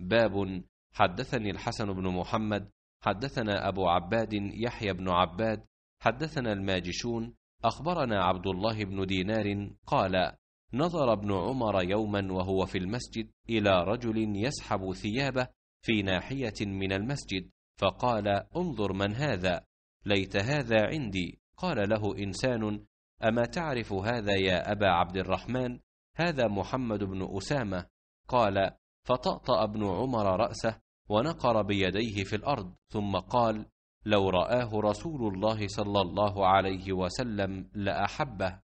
باب حدثني الحسن بن محمد حدثنا أبو عباد يحيى بن عباد حدثنا الماجشون أخبرنا عبد الله بن دينار قال نظر ابن عمر يوما وهو في المسجد إلى رجل يسحب ثيابه في ناحية من المسجد فقال انظر من هذا ليت هذا عندي قال له إنسان أما تعرف هذا يا أبا عبد الرحمن هذا محمد بن أسامة قال فطأطأ ابن عمر رأسه ونقر بيديه في الأرض ثم قال لو رآه رسول الله صلى الله عليه وسلم لأحبه